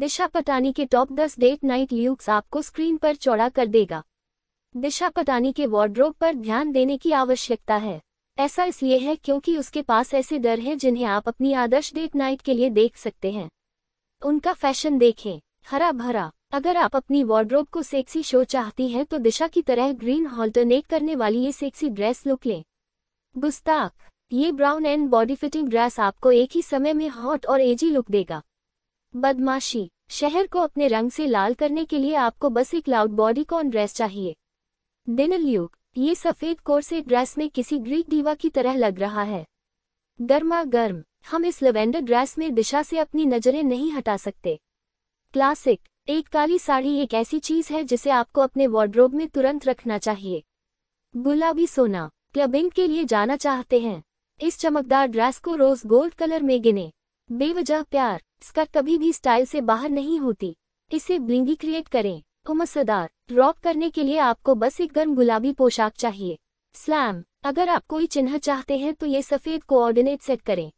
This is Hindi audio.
दिशा पटानी के टॉप 10 डेट नाइट लुक्स आपको स्क्रीन पर चौड़ा कर देगा दिशा पटानी के वार्ड्रोब पर ध्यान देने की आवश्यकता है ऐसा इसलिए है क्योंकि उसके पास ऐसे डर हैं जिन्हें आप अपनी आदर्श डेट नाइट के लिए देख सकते हैं उनका फैशन देखें हरा भरा अगर आप अपनी वार्ड्रोब को सेक्सी शो चाहती हैं तो दिशा की तरह ग्रीन हॉल्टरनेट करने वाली ये सेक्सी ड्रेस लुक लें गुस्ताख ये brown and body fitting dress आपको एक ही समय में हॉट और एजी लुक देगा बदमाशी शहर को अपने रंग से लाल करने के लिए आपको बस एक लाउड बॉडी कॉन ड्रेस चाहिए डिनर ल्यूक ये सफेद कोर्सेट ड्रेस में किसी ग्रीक डीवा की तरह लग रहा है गर्मा गर्म हम इस लेवेंडर ड्रेस में दिशा से अपनी नजरें नहीं हटा सकते क्लासिक एक काली साड़ी एक ऐसी चीज है जिसे आपको अपने वार्ड्रोब में तुरंत रखना चाहिए गुलाबी सोना क्लबिंग के लिए जाना चाहते हैं इस चमकदार ड्रेस को रोज गोल्ड कलर में गिने बेवजह प्यार स्कर्ट कभी भी स्टाइल से बाहर नहीं होती इसे ब्लिंगी क्रिएट करें उमसदार रॉक करने के लिए आपको बस एक गर्म गुलाबी पोशाक चाहिए स्लैम अगर आप कोई चिन्ह चाहते हैं तो ये सफ़ेद कोऑर्डिनेट सेट करें